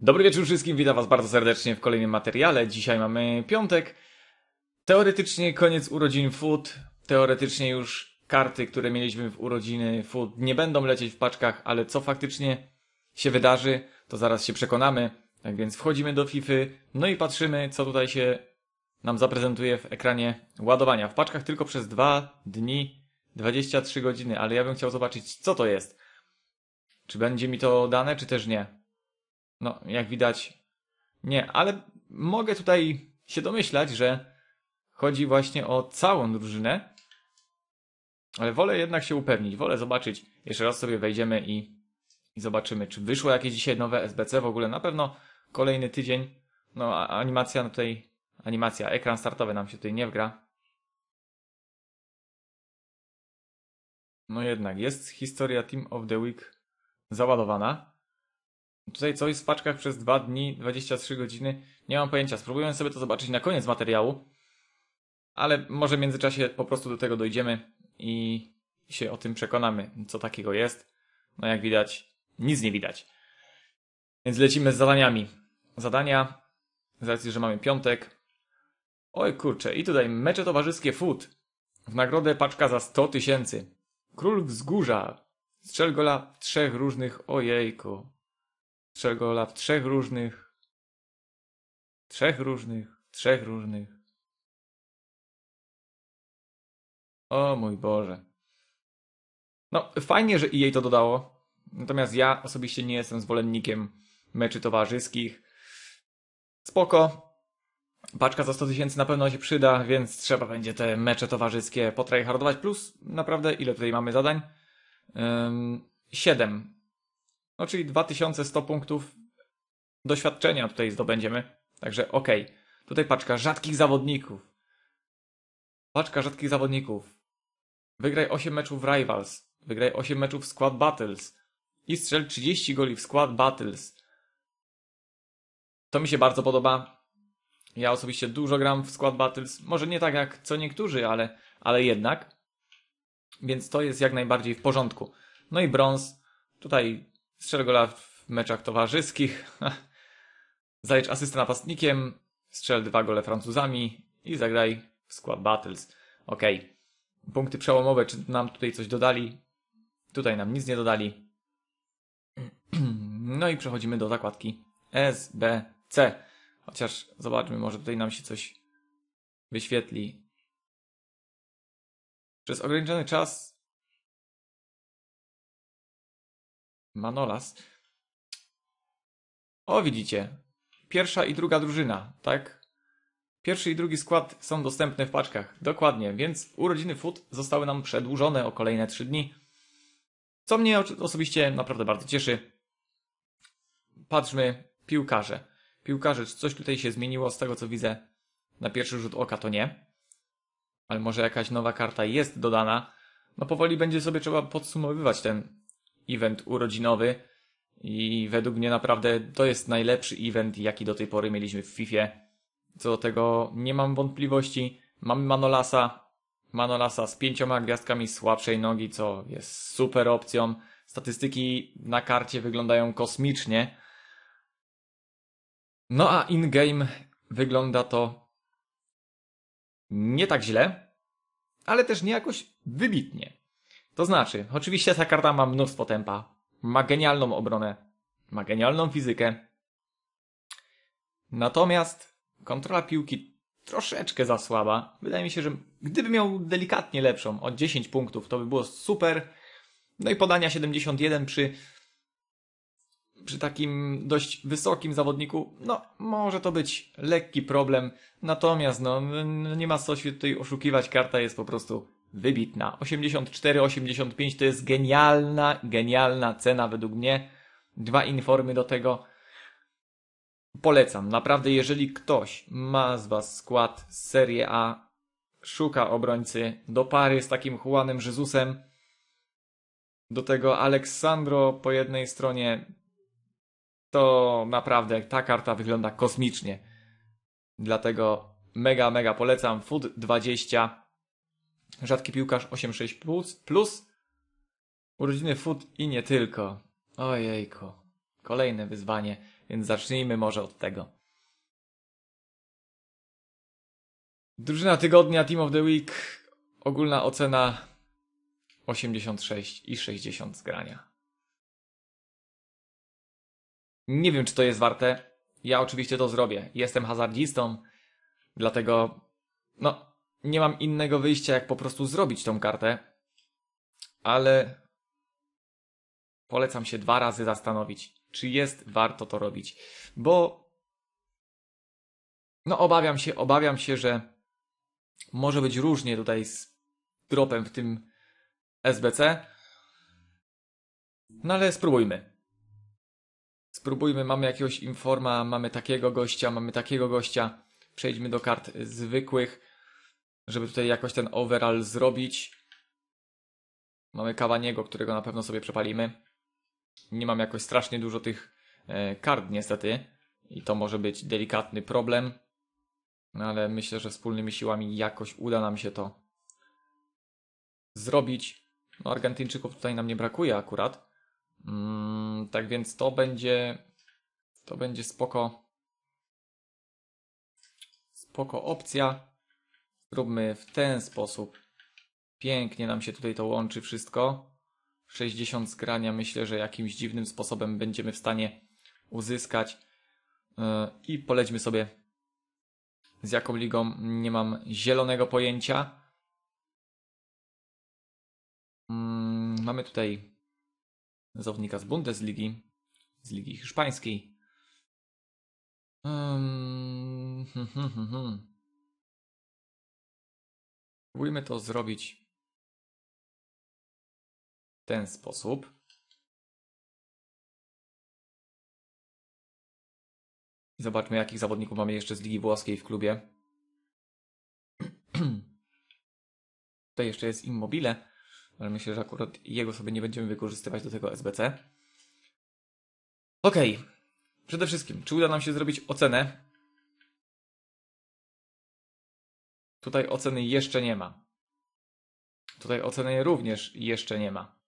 Dobry wieczór wszystkim, witam Was bardzo serdecznie w kolejnym materiale. Dzisiaj mamy piątek. Teoretycznie koniec urodzin Food. Teoretycznie już karty, które mieliśmy w urodziny Food nie będą lecieć w paczkach, ale co faktycznie się wydarzy, to zaraz się przekonamy. Tak więc wchodzimy do FIFA, y, no i patrzymy, co tutaj się nam zaprezentuje w ekranie ładowania. W paczkach tylko przez 2 dni, 23 godziny, ale ja bym chciał zobaczyć, co to jest. Czy będzie mi to dane, czy też nie. No, jak widać, nie, ale mogę tutaj się domyślać, że chodzi właśnie o całą drużynę. Ale wolę jednak się upewnić, wolę zobaczyć. Jeszcze raz sobie wejdziemy i, i zobaczymy, czy wyszło jakieś dzisiaj nowe SBC w ogóle. Na pewno kolejny tydzień. No, animacja no tutaj, animacja, ekran startowy nam się tutaj nie wgra. No jednak, jest historia Team of the Week załadowana. Tutaj coś w paczkach przez 2 dni, 23 godziny. Nie mam pojęcia. Spróbuję sobie to zobaczyć na koniec materiału. Ale może w międzyczasie po prostu do tego dojdziemy i się o tym przekonamy, co takiego jest. No jak widać, nic nie widać. Więc lecimy z zadaniami. Zadania, z racji, że mamy piątek. Oj kurczę, i tutaj mecze towarzyskie Food. W nagrodę paczka za 100 tysięcy. Król Wzgórza. Strzel gola w trzech różnych, ojejku strzegola w trzech różnych, trzech różnych, trzech różnych. O mój Boże. No, fajnie, że jej to dodało. Natomiast ja osobiście nie jestem zwolennikiem meczy towarzyskich. Spoko. Paczka za 100 tysięcy na pewno się przyda, więc trzeba będzie te mecze towarzyskie potryhardować. Plus, naprawdę, ile tutaj mamy zadań? Um, 7 no czyli 2100 punktów doświadczenia tutaj zdobędziemy. Także okej. Okay. Tutaj paczka rzadkich zawodników. Paczka rzadkich zawodników. Wygraj 8 meczów w Rivals. Wygraj 8 meczów w Squad Battles. I strzel 30 goli w Squad Battles. To mi się bardzo podoba. Ja osobiście dużo gram w Squad Battles. Może nie tak jak co niektórzy, ale, ale jednak. Więc to jest jak najbardziej w porządku. No i brąz. Tutaj Strzel gola w meczach towarzyskich. Zalicz asystę napastnikiem. Strzel dwa gole Francuzami i zagraj w skład Battles. Ok. Punkty przełomowe. Czy nam tutaj coś dodali? Tutaj nam nic nie dodali. No i przechodzimy do zakładki SBC. Chociaż zobaczmy, może tutaj nam się coś wyświetli. Przez ograniczony czas Manolas. O, widzicie. Pierwsza i druga drużyna, tak? Pierwszy i drugi skład są dostępne w paczkach. Dokładnie, więc urodziny fut zostały nam przedłużone o kolejne 3 dni. Co mnie osobiście naprawdę bardzo cieszy. Patrzmy, piłkarze. Piłkarze, czy coś tutaj się zmieniło z tego co widzę? Na pierwszy rzut oka to nie. Ale może jakaś nowa karta jest dodana. No powoli będzie sobie trzeba podsumowywać ten event urodzinowy i według mnie naprawdę to jest najlepszy event, jaki do tej pory mieliśmy w FIFA. Co do tego nie mam wątpliwości. Mamy Manolasa, Manolasa z pięcioma gwiazdkami słabszej nogi, co jest super opcją. Statystyki na karcie wyglądają kosmicznie. No a in-game wygląda to nie tak źle, ale też nie jakoś wybitnie. To znaczy, oczywiście ta karta ma mnóstwo tempa, ma genialną obronę, ma genialną fizykę. Natomiast kontrola piłki troszeczkę za słaba. Wydaje mi się, że gdyby miał delikatnie lepszą, o 10 punktów, to by było super. No i podania 71 przy, przy takim dość wysokim zawodniku, no może to być lekki problem. Natomiast no, nie ma co się tutaj oszukiwać, karta jest po prostu wybitna. 84-85 to jest genialna, genialna cena według mnie. Dwa informy do tego polecam. Naprawdę, jeżeli ktoś ma z Was skład Serie A, szuka obrońcy do pary z takim Juanem Jezusem, do tego Aleksandro po jednej stronie, to naprawdę ta karta wygląda kosmicznie. Dlatego mega, mega polecam. Food 20 Rzadki piłkarz 8,6 plus, plus urodziny food i nie tylko. Ojejku. Kolejne wyzwanie, więc zacznijmy może od tego. Drużyna tygodnia, Team of the Week. Ogólna ocena 86 i 60 zgrania. Nie wiem, czy to jest warte. Ja oczywiście to zrobię. Jestem hazardzistą, dlatego no, nie mam innego wyjścia, jak po prostu zrobić tą kartę, ale polecam się dwa razy zastanowić, czy jest warto to robić, bo no obawiam się, obawiam się, że może być różnie tutaj z dropem w tym SBC. No ale spróbujmy. Spróbujmy, mamy jakiegoś informa, mamy takiego gościa, mamy takiego gościa. Przejdźmy do kart zwykłych żeby tutaj jakoś ten overall zrobić. Mamy Kawaniego, którego na pewno sobie przepalimy. Nie mam jakoś strasznie dużo tych e, kart niestety i to może być delikatny problem, no, ale myślę, że wspólnymi siłami jakoś uda nam się to zrobić. No, Argentyńczyków tutaj nam nie brakuje akurat. Mm, tak więc to będzie to będzie spoko spoko opcja. Zróbmy w ten sposób. Pięknie nam się tutaj to łączy wszystko. 60 skrania myślę, że jakimś dziwnym sposobem będziemy w stanie uzyskać. E, I polećmy sobie z jaką ligą nie mam zielonego pojęcia. Mm, mamy tutaj zawodnika z Bundesligi, z Ligi Hiszpańskiej. hmm, hmm, hmm, hmm. Spróbujmy to zrobić w ten sposób. zobaczmy, jakich zawodników mamy jeszcze z Ligi Włoskiej w klubie. Tutaj jeszcze jest Immobile, ale myślę, że akurat jego sobie nie będziemy wykorzystywać do tego SBC. Ok, przede wszystkim, czy uda nam się zrobić ocenę Tutaj oceny jeszcze nie ma. Tutaj oceny również jeszcze nie ma.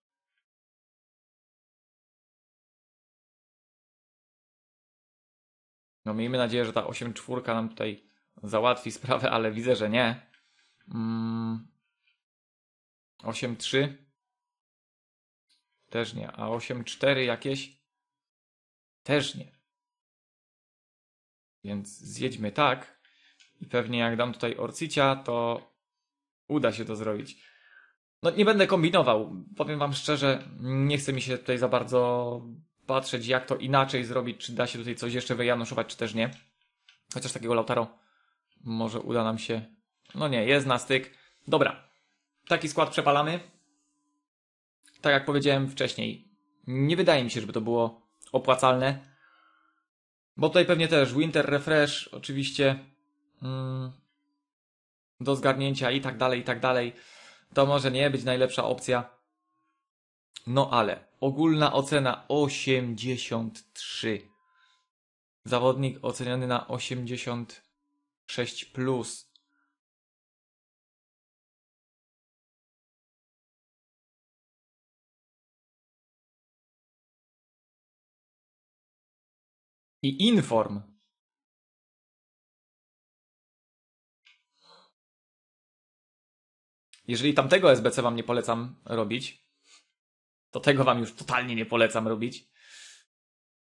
No miejmy nadzieję, że ta 8.4 nam tutaj załatwi sprawę, ale widzę, że nie. 8.3 mm. też nie, a 8.4 jakieś też nie. Więc zjedźmy tak. I pewnie jak dam tutaj Orcicia, to uda się to zrobić. No nie będę kombinował. Powiem wam szczerze, nie chce mi się tutaj za bardzo patrzeć, jak to inaczej zrobić, czy da się tutaj coś jeszcze wyjanuszować, czy też nie. Chociaż takiego Lautaro może uda nam się... No nie, jest na styk. Dobra. Taki skład przepalamy. Tak jak powiedziałem wcześniej, nie wydaje mi się, żeby to było opłacalne. Bo tutaj pewnie też Winter Refresh, oczywiście Mm, do zgarnięcia i tak dalej, i tak dalej. To może nie być najlepsza opcja. No ale ogólna ocena 83. Zawodnik oceniany na 86 plus. I inform Jeżeli tamtego SBC wam nie polecam robić, to tego wam już totalnie nie polecam robić.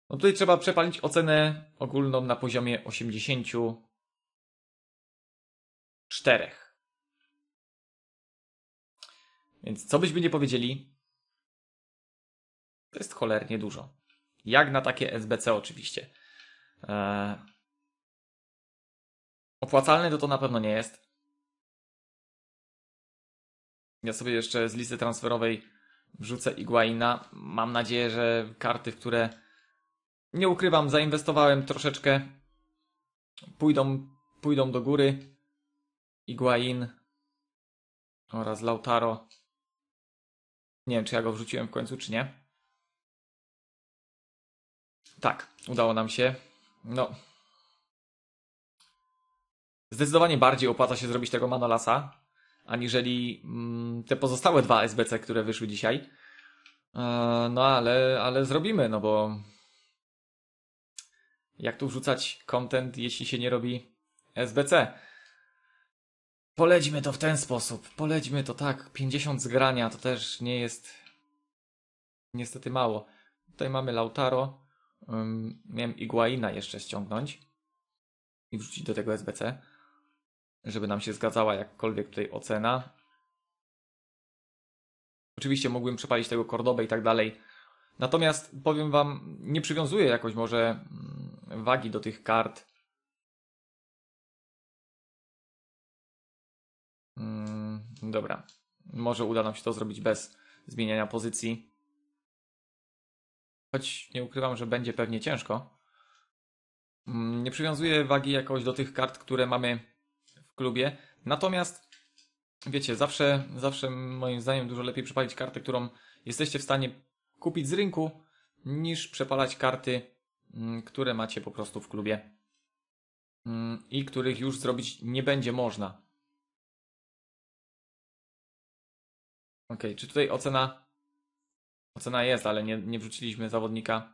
No tutaj trzeba przepalić ocenę ogólną na poziomie 84. Więc co byśmy nie powiedzieli, to jest cholernie dużo. Jak na takie SBC oczywiście. Eee... Opłacalne to to na pewno nie jest. Ja sobie jeszcze z listy transferowej wrzucę Iguaina. Mam nadzieję, że karty, w które nie ukrywam, zainwestowałem troszeczkę, pójdą, pójdą do góry. Iguain oraz Lautaro. Nie wiem, czy ja go wrzuciłem w końcu, czy nie. Tak, udało nam się. No. Zdecydowanie bardziej opłaca się zrobić tego Manolasa, aniżeli mm, te pozostałe dwa SBC, które wyszły dzisiaj. E, no ale, ale zrobimy, no bo jak tu wrzucać content, jeśli się nie robi SBC? Polećmy to w ten sposób. Polećmy to tak. 50 zgrania to też nie jest niestety mało. Tutaj mamy Lautaro. Um, miałem Iguaina jeszcze ściągnąć i wrzucić do tego SBC żeby nam się zgadzała jakkolwiek tutaj ocena. Oczywiście mógłbym przepalić tego Kordobę i tak dalej. Natomiast powiem Wam, nie przywiązuję jakoś może mm, wagi do tych kart. Mm, dobra, może uda nam się to zrobić bez zmieniania pozycji. Choć nie ukrywam, że będzie pewnie ciężko. Mm, nie przywiązuję wagi jakoś do tych kart, które mamy klubie. Natomiast, wiecie, zawsze, zawsze moim zdaniem dużo lepiej przepalić kartę, którą jesteście w stanie kupić z rynku, niż przepalać karty, mm, które macie po prostu w klubie mm, i których już zrobić nie będzie można. Ok, czy tutaj ocena ocena jest, ale nie, nie wrzuciliśmy zawodnika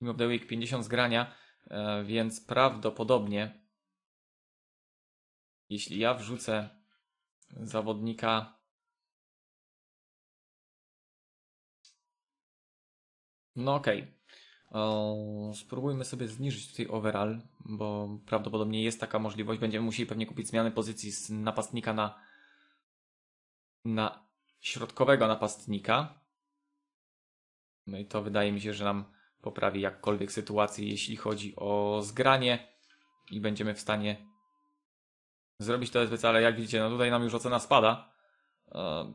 Team of the Week 50 zgrania, e, więc prawdopodobnie jeśli ja wrzucę zawodnika No okej. Okay. Spróbujmy sobie zniżyć tutaj overall, bo prawdopodobnie jest taka możliwość. Będziemy musieli pewnie kupić zmianę pozycji z napastnika na, na środkowego napastnika. No i to wydaje mi się, że nam poprawi jakkolwiek sytuację, jeśli chodzi o zgranie i będziemy w stanie zrobić to SBC, ale jak widzicie, no tutaj nam już ocena spada. E,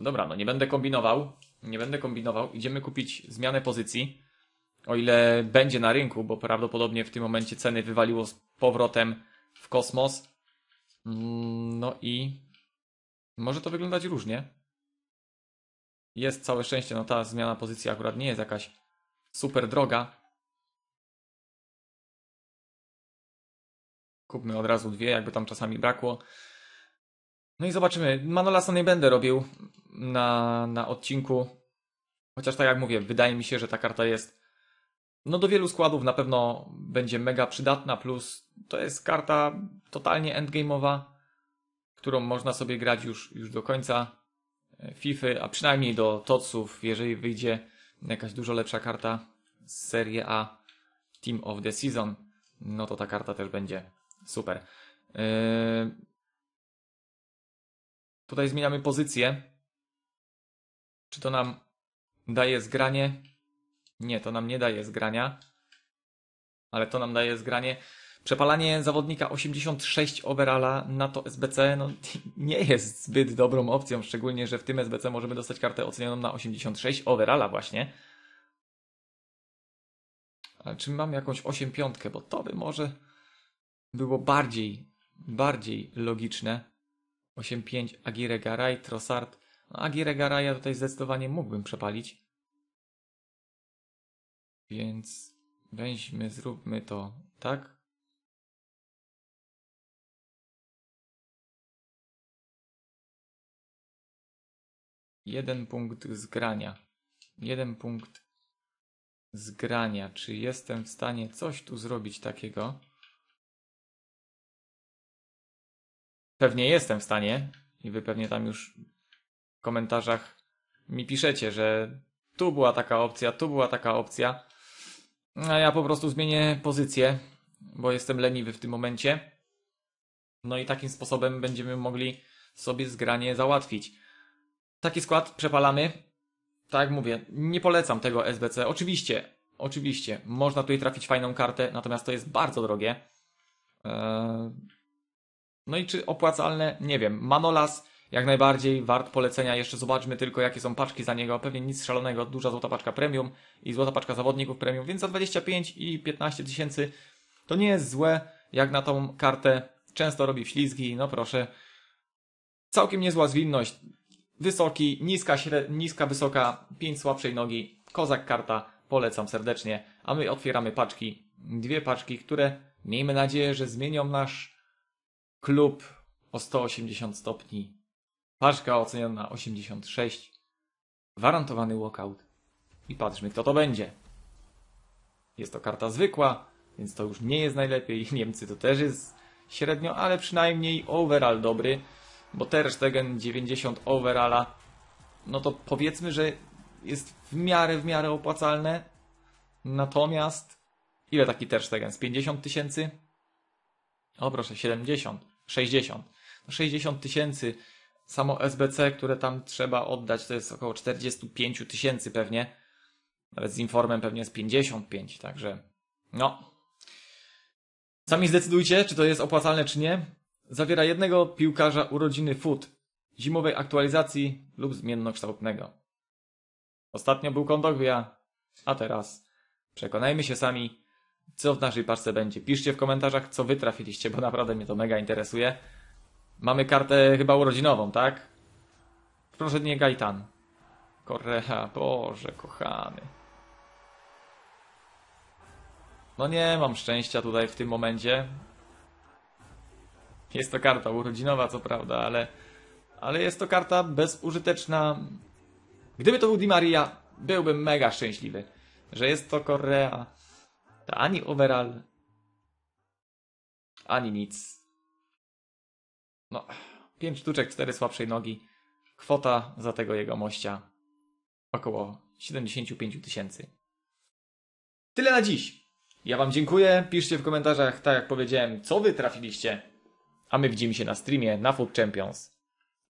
dobra, no nie będę kombinował. Nie będę kombinował. Idziemy kupić zmianę pozycji. O ile będzie na rynku, bo prawdopodobnie w tym momencie ceny wywaliło z powrotem w kosmos. Mm, no i może to wyglądać różnie. Jest całe szczęście, no ta zmiana pozycji akurat nie jest jakaś super droga. kupmy od razu dwie, jakby tam czasami brakło. No i zobaczymy. Manolasa nie będę robił na, na odcinku. Chociaż tak jak mówię, wydaje mi się, że ta karta jest no do wielu składów na pewno będzie mega przydatna, plus to jest karta totalnie endgame'owa, którą można sobie grać już, już do końca e, FIFA, a przynajmniej do Totsów, jeżeli wyjdzie jakaś dużo lepsza karta z Serie A Team of the Season, no to ta karta też będzie Super. Yy... Tutaj zmieniamy pozycję. Czy to nam daje zgranie? Nie, to nam nie daje zgrania. Ale to nam daje zgranie. Przepalanie zawodnika 86 overalla na to SBC no, nie jest zbyt dobrą opcją, szczególnie, że w tym SBC możemy dostać kartę ocenioną na 86 overalla właśnie. Ale czy mam jakąś 8 piątkę, bo to by może było bardziej, bardziej logiczne. 8-5 Agire Garay, Trossard. No, Agire Garaya tutaj zdecydowanie mógłbym przepalić. Więc weźmy, zróbmy to tak. Jeden punkt zgrania. Jeden punkt zgrania. Czy jestem w stanie coś tu zrobić takiego? pewnie jestem w stanie i wy pewnie tam już w komentarzach mi piszecie, że tu była taka opcja, tu była taka opcja. A ja po prostu zmienię pozycję, bo jestem leniwy w tym momencie. No i takim sposobem będziemy mogli sobie zgranie załatwić. Taki skład przepalamy. Tak jak mówię, nie polecam tego SBC. Oczywiście, oczywiście, można tutaj trafić fajną kartę, natomiast to jest bardzo drogie. Eee no i czy opłacalne? Nie wiem. Manolas jak najbardziej wart polecenia. Jeszcze zobaczmy tylko, jakie są paczki za niego. Pewnie nic szalonego. Duża złota paczka premium i złota paczka zawodników premium, więc za 25 i 15 tysięcy to nie jest złe. Jak na tą kartę często robi ślizgi, no proszę. Całkiem niezła zwinność. Wysoki, niska, śred... niska, wysoka, 5 słabszej nogi. Kozak karta, polecam serdecznie. A my otwieramy paczki. Dwie paczki, które miejmy nadzieję, że zmienią nasz klub o 180 stopni. Paczka oceniona na 86. Gwarantowany walkout. I patrzmy, kto to będzie. Jest to karta zwykła, więc to już nie jest najlepiej. Niemcy to też jest średnio, ale przynajmniej overall dobry, bo Terstegen 90 overalla, no to powiedzmy, że jest w miarę, w miarę opłacalne. Natomiast ile taki Terstegen? Z 50 tysięcy? O proszę, 70. 60. 60 no, tysięcy, samo SBC, które tam trzeba oddać, to jest około 45 tysięcy pewnie. Nawet z informem pewnie jest 55, także no. Sami zdecydujcie, czy to jest opłacalne, czy nie. Zawiera jednego piłkarza urodziny FUT, zimowej aktualizacji lub zmiennokształtnego. Ostatnio był Kondogbia, a teraz przekonajmy się sami, co w naszej parce będzie. Piszcie w komentarzach, co wy trafiliście, bo naprawdę mnie to mega interesuje. Mamy kartę chyba urodzinową, tak? Proszę nie Gaitan. Korea, Boże, kochany. No nie mam szczęścia tutaj w tym momencie. Jest to karta urodzinowa, co prawda, ale, ale jest to karta bezużyteczna. Gdyby to był Di Maria, byłbym mega szczęśliwy, że jest to Korea. To ani overall, ani nic. No, 5 sztuczek, 4 słabszej nogi. Kwota za tego jego mościa około 75 tysięcy. Tyle na dziś. Ja Wam dziękuję. Piszcie w komentarzach, tak jak powiedziałem, co Wy trafiliście. A my widzimy się na streamie na Food Champions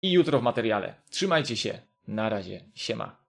i jutro w materiale. Trzymajcie się. Na razie. Siema.